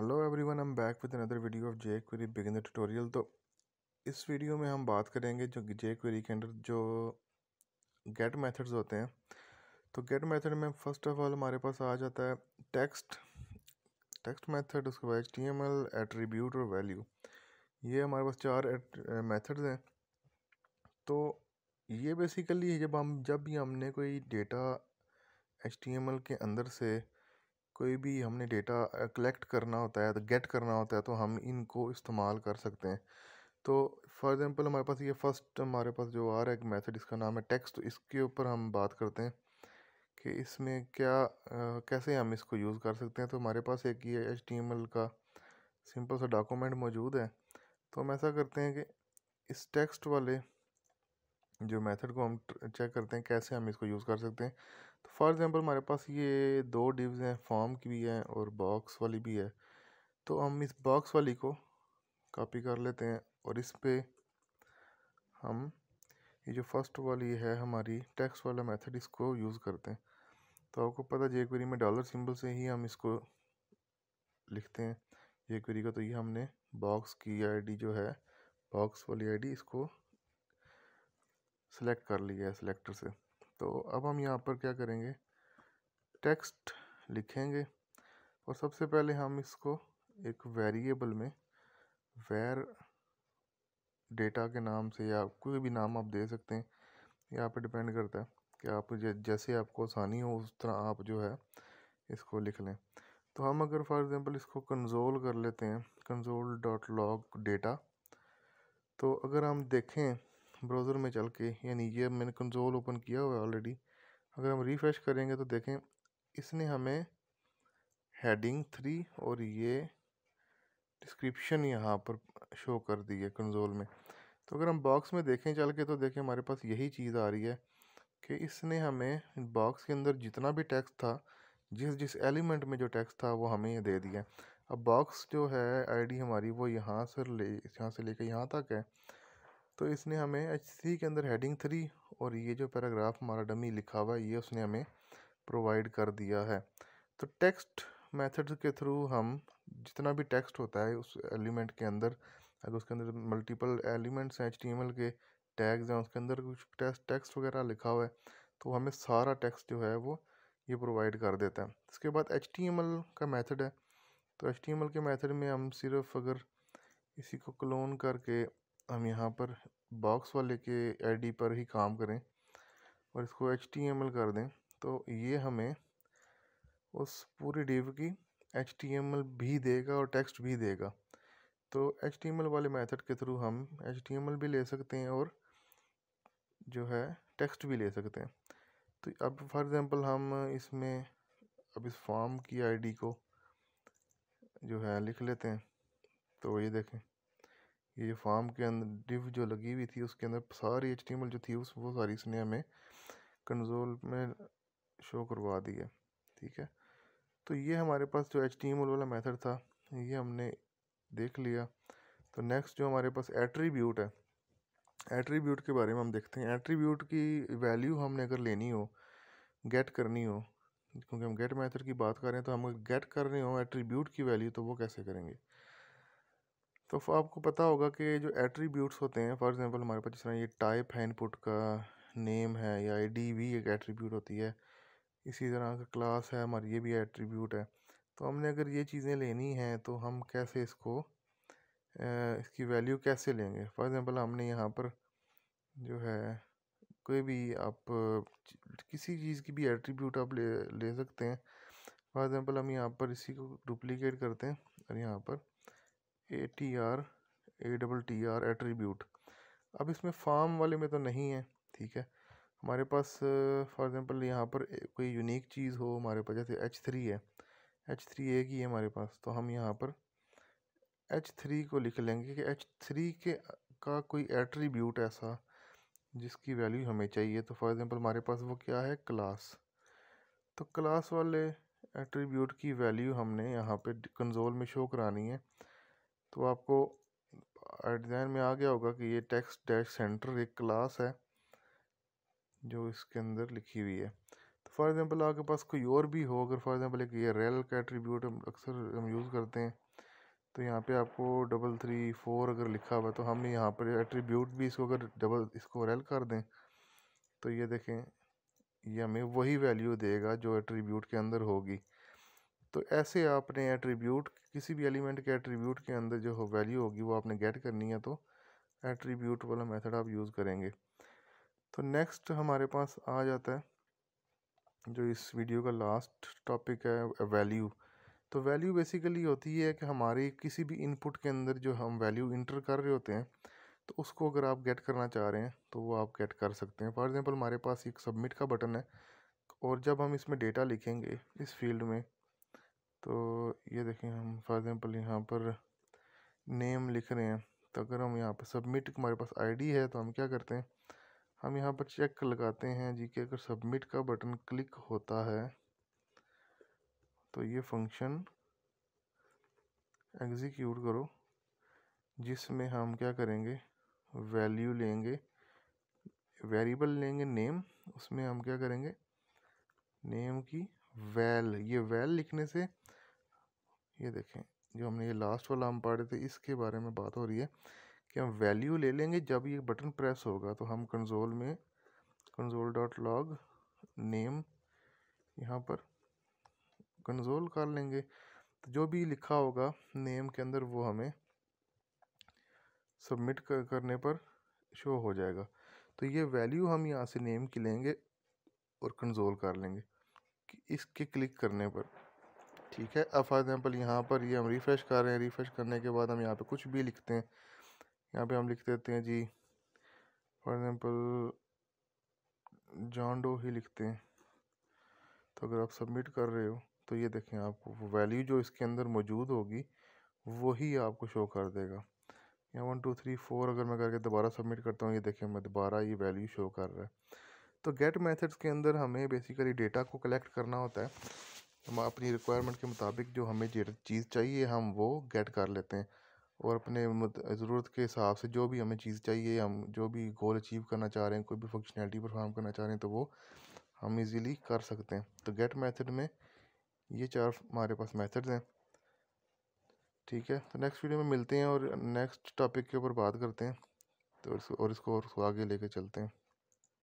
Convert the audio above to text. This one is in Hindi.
hello everyone am back with another video of jQuery beginner tutorial तो इस वीडियो में हम बात करेंगे जो जे क्वेरी के अंदर जो गेट मेथड्स होते हैं तो गेट मेथड में फर्स्ट ऑफ ऑल हमारे पास आ जाता है टेक्स्ट टेक्स्ट मेथड उसके बाद H T M L attribute और वैल्यू ये हमारे पास चार मैथड्स हैं तो ये बेसिकली जब हम जब भी हमने कोई data H T M L के अंदर से कोई भी हमने डेटा कलेक्ट करना होता है तो गेट करना होता है तो हम इनको इस्तेमाल कर सकते हैं तो फॉर एग्ज़ाम्पल हमारे पास ये फ़र्स्ट हमारे पास जो आ रहा है एक मेथड इसका नाम है टेक्स्ट तो इसके ऊपर हम बात करते हैं कि इसमें क्या आ, कैसे हम इसको यूज़ कर सकते हैं तो हमारे पास एक ये एच का सिंपल सा डॉक्यूमेंट मौजूद है तो हम ऐसा करते हैं कि इस टेक्स्ट वाले जो मेथड को हम चेक करते हैं कैसे हम इसको यूज़ कर सकते हैं तो फॉर एग्ज़ाम्पल हमारे पास ये दो डिव्स हैं फॉर्म की भी है और बॉक्स वाली भी है तो हम इस बॉक्स वाली को कॉपी कर लेते हैं और इस पर हम ये जो फर्स्ट वाली है हमारी टेक्स्ट वाला मेथड इसको यूज़ करते हैं तो आपको पता जे क्वेरी में डॉलर सिंबल से ही हम इसको लिखते हैं जे क्वेरी का तो ये हमने बॉक्स की आईडी जो है बॉक्स वाली आईडी इसको सेलेक्ट कर लिया है सिलेक्टर से तो अब हम यहाँ पर क्या करेंगे टेक्स्ट लिखेंगे और सबसे पहले हम इसको एक वेरिएबल में वेर डेटा के नाम से या कोई भी नाम आप दे सकते हैं यहाँ पर डिपेंड करता है कि आप जैसे आपको आसानी हो उस तरह आप जो है इसको लिख लें तो हम अगर फॉर एग्ज़ाम्पल इसको कंजोल कर लेते हैं कंजोल डॉट लॉग डेटा तो अगर हम देखें ब्राउज़र में चल के यानी ये मैंने कंसोल ओपन किया हुआ है ऑलरेडी अगर हम रिफ़्रेश करेंगे तो देखें इसने हमें हेडिंग थ्री और ये डिस्क्रिप्शन यहाँ पर शो कर दी है कंसोल में तो अगर हम बॉक्स में देखें चल के तो देखें हमारे पास यही चीज़ आ रही है कि इसने हमें बॉक्स के अंदर जितना भी टैक्स था जिस जिस एलिमेंट में जो टैक्स था वो हमें ये दे दिया अब बॉक्स जो है आईडी हमारी वो यहाँ से ले यहाँ से लेकर यहाँ तक है तो इसने हमें एच सी के अंदर हेडिंग थ्री और ये जो पैराग्राफ हमारा डमी लिखा हुआ है ये उसने हमें प्रोवाइड कर दिया है तो टेक्स्ट मेथड के थ्रू हम जितना भी टेक्स्ट होता है उस एलिमेंट के अंदर अगर उसके अंदर मल्टीपल एलिमेंट्स हैं एच के टैग्स हैं उसके अंदर कुछ टेक्स्ट वगैरह लिखा हुआ है तो हमें सारा टेक्स्ट जो है वो ये प्रोवाइड कर देता है इसके बाद एच का मैथड है तो एच के मैथड में हम सिर्फ अगर इसी को क्लोन करके हम यहाँ पर बॉक्स वाले के आईडी पर ही काम करें और इसको एच कर दें तो ये हमें उस पूरी डिव की एच भी देगा और टेक्स्ट भी देगा तो एच वाले मेथड के थ्रू हम एच भी ले सकते हैं और जो है टेक्स्ट भी ले सकते हैं तो अब फॉर एग्ज़ाम्पल हम इसमें अब इस फॉर्म की आईडी को जो है लिख लेते हैं तो ये देखें ये फॉर्म के अंदर डिव जो लगी हुई थी उसके अंदर सारी एच जो थी उस वो सारी इसने हमें कंजोल में शो करवा दी है ठीक है तो ये हमारे पास जो एच वाला मेथड था ये हमने देख लिया तो नेक्स्ट जो हमारे पास एट्रीब्यूट है एट्रीब्यूट के बारे में हम देखते हैं एट्रीब्यूट की वैल्यू हमने अगर लेनी हो गेट करनी हो क्योंकि हम गेट मैथड की बात कर रहे हैं तो हम गेट कर रहे हो एट्रीब्यूट की वैल्यू तो वो कैसे करेंगे तो आपको पता होगा कि जो एट्रीब्यूट्स होते हैं फॉर एग्जांपल हमारे पास जिस तरह ये टाइप है इनपुट का नेम है या आईडी भी एक एट्रीब्यूट होती है इसी तरह का क्लास है हमारी ये भी एट्रीब्यूट है तो हमने अगर ये चीज़ें लेनी हैं तो हम कैसे इसको इसकी वैल्यू कैसे लेंगे फॉर एग्ज़ाम्पल हमने यहाँ पर जो है कोई भी आप किसी चीज़ की भी एट्रीब्यूट आप ले ले सकते हैं फॉर एग्ज़ाम्पल हम यहाँ पर इसी को डुप्लिकेट करते हैं और यहाँ पर A T R A double T R attribute अब इसमें फार्म वाले में तो नहीं है ठीक है हमारे पास फॉर एग्जांपल यहाँ पर कोई यूनिक चीज़ हो हमारे पास जैसे एच थ्री है एच थ्री ए की है हमारे पास तो हम यहाँ पर एच थ्री को लिख लेंगे कि एच थ्री के का कोई एट्रीब्यूट ऐसा जिसकी वैल्यू हमें चाहिए तो फॉर एग्ज़ाम्पल हमारे पास वो क्या है क्लास तो क्लास वाले एट्रीब्यूट की वैल्यू हमने यहाँ पे कंजोल में शो करानी है तो आपको डिज़ाइन में आ गया होगा कि ये टेक्स डैश सेंटर एक क्लास है जो इसके अंदर लिखी हुई है तो फॉर एग्जांपल आपके पास कोई और भी हो अगर फॉर एग्जांपल एक ये रेल का एट्रीब्यूट हम अक्सर हम यूज़ करते हैं तो यहाँ पे आपको डबल थ्री फोर अगर लिखा हुआ तो हमने यहाँ पर एट्रीब्यूट भी इसको अगर डबल इसको रेल कर दें तो ये देखें ये हमें वही वैल्यू देगा जो एट्रीब्यूट के अंदर होगी तो ऐसे आपने एट्रीब्यूट किसी भी एलिमेंट के एट्रीब्यूट के अंदर जो हो वैल्यू होगी वो आपने गेट करनी है तो एट्रीब्यूट वाला मेथड आप यूज़ करेंगे तो नेक्स्ट हमारे पास आ जाता है जो इस वीडियो का लास्ट टॉपिक है वैल्यू तो वैल्यू बेसिकली होती है कि हमारी किसी भी इनपुट के अंदर जो हम वैल्यू इंटर कर रहे होते हैं तो उसको अगर आप गेट करना चाह रहे हैं तो वो आप गेट कर सकते हैं फॉर एग्ज़ाम्पल हमारे पास एक सबमिट का बटन है और जब हम इसमें डेटा लिखेंगे इस फील्ड में तो ये देखें हम फॉर एग्ज़ाम्पल यहाँ पर नेम लिख रहे हैं तो अगर हम यहाँ पर सबमिट हमारे पास आईडी है तो हम क्या करते हैं हम यहाँ पर चेक लगाते हैं जी कि अगर सबमिट का बटन क्लिक होता है तो ये फंक्शन एग्ज़ीक्यूट करो जिसमें हम क्या करेंगे वैल्यू लेंगे वेरिएबल लेंगे नेम उसमें हम क्या करेंगे नेम की वैल ये वैल लिखने से ये देखें जो हमने ये लास्ट वाला हम पढ़े थे इसके बारे में बात हो रही है कि हम वैल्यू ले लेंगे जब ये बटन प्रेस होगा तो हम कंजोल में कंजोल डॉट लॉग नेम यहाँ पर कंजोल कर लेंगे तो जो भी लिखा होगा नेम के अंदर वो हमें सबमिट कर, करने पर शो हो जाएगा तो ये वैल्यू हम यहाँ से नेम की लेंगे और कंजोल कर लेंगे इसके क्लिक करने पर ठीक है अब फॉर एग्ज़ाम्पल यहाँ पर ये यह हम रिफ़्रेश कर रहे हैं रिफ़्रेश करने के बाद हम यहाँ पे कुछ भी लिखते हैं यहाँ पे हम लिख देते हैं जी फॉर एग्ज़ाम्पल जॉन्डो ही लिखते हैं तो अगर आप सबमिट कर रहे हो तो ये देखें आपको वैल्यू जो इसके अंदर मौजूद होगी वही आपको शो कर देगा या वन टू थ्री फोर अगर मैं करके दोबारा सबमिट करता हूँ ये देखें मैं दोबारा ये वैल्यू शो कर रहा है तो गेट मेथड्स के अंदर हमें बेसिकली डेटा को कलेक्ट करना होता है हम अपनी रिक्वायरमेंट के मुताबिक जो हमें चीज़ चाहिए हम वो गेट कर लेते हैं और अपने ज़रूरत के हिसाब से जो भी हमें चीज़ चाहिए हम जो भी गोल अचीव करना चाह रहे हैं कोई भी फंक्शनैलिटी परफॉर्म करना चाह रहे हैं तो वो हम इजीली कर सकते हैं तो गेट मेथड में ये चार हमारे पास मेथड्स हैं ठीक है तो नेक्स्ट वीडियो में मिलते हैं और नेक्स्ट टॉपिक के ऊपर बात करते हैं तो और इसको और इसको आगे लेके चलते हैं